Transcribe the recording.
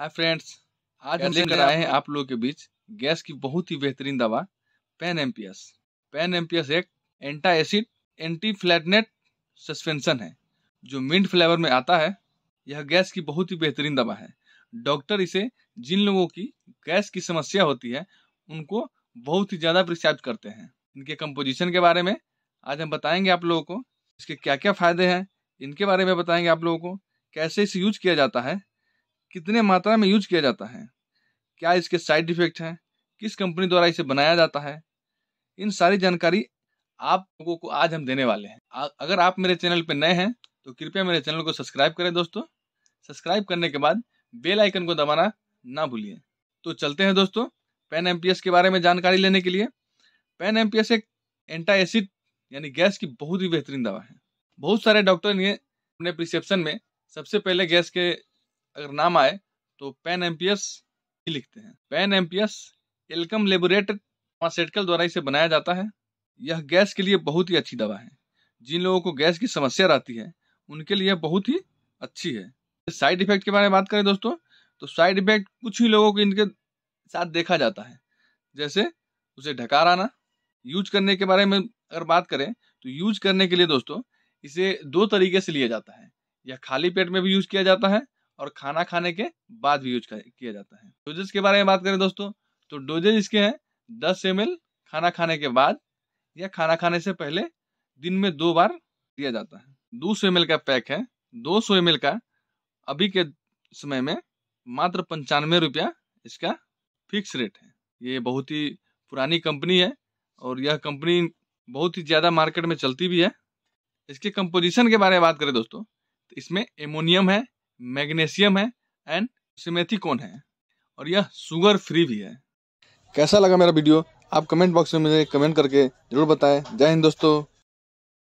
hi friends आज हम लेकर आए हैं आप लोगों के बीच गैस की बहुत ही बेहतरीन दवा पेन एमपीएस पेन एमपीएस एक antacid anti flatulent suspension है जो मिंट फ्लेवर में आता है यह गैस की बहुत ही बेहतरीन दवा है डॉक्टर इसे जिन लोगों की गैस की समस्या होती है उनको बहुत ही ज़्यादा प्रिस्क्राइब करते हैं इनके कंपोजिशन के बारे में आज हम बताएंगे आप लोगों को इसके क्या क्या फ़ायदे हैं इनके बारे में बताएंगे आप लोगों को कैसे इसे यूज किया जाता है कितने मात्रा में यूज किया जाता है क्या इसके साइड इफेक्ट हैं किस कंपनी द्वारा इसे बनाया जाता है इन सारी जानकारी आप लोगों को आज हम देने वाले हैं अगर आप मेरे चैनल पर नए हैं तो कृपया मेरे चैनल को सब्सक्राइब करें दोस्तों सब्सक्राइब करने के बाद बेल आइकन को दबाना ना भूलिए तो चलते हैं दोस्तों पेन एम के बारे में जानकारी लेने के लिए पेन एम एक एंटा एसिड यानी गैस की बहुत ही बेहतरीन दवा है बहुत सारे डॉक्टर ने अपने प्रिसेप्शन में सबसे पहले गैस के अगर नाम आए तो पेन एम्पियस ही लिखते हैं pen MPS Alkem laboratories pharmaceutical द्वारा इसे बनाया जाता है यह गैस के लिए बहुत ही अच्छी दवा है जिन लोगों को गैस की समस्या रहती है उनके लिए बहुत ही अच्छी है साइड इफेक्ट के बारे में बात करें दोस्तों तो साइड इफेक्ट कुछ ही लोगों को इनके साथ देखा जाता है जैसे उसे ढकार आना यूज करने के बारे में अगर बात करें तो यूज करने के लिए दोस्तों इसे दो तरीके से लिया जाता है या खाली पेट में भी यूज किया जाता है और खाना खाने के बाद भी यूज किया जाता है डोजेज के बारे में बात करें दोस्तों तो डोजेज इसके हैं दस एम खाना खाने के बाद या खाना खाने से पहले दिन में दो बार दिया जाता है दो सौ का पैक है दो सौ का अभी के समय में मात्र पंचानवे रुपया इसका फिक्स रेट है ये बहुत ही पुरानी कंपनी है और यह कंपनी बहुत ही ज़्यादा मार्केट में चलती भी है इसके कंपोजिशन के बारे में बात करें दोस्तों तो इसमें एमोनियम है मैग्नीशियम है एंड सिमेथिकोन है और यह शुगर फ्री भी है कैसा लगा मेरा वीडियो आप कमेंट बॉक्स में मुझे कमेंट करके जरूर बताएं जय हिंद दोस्तों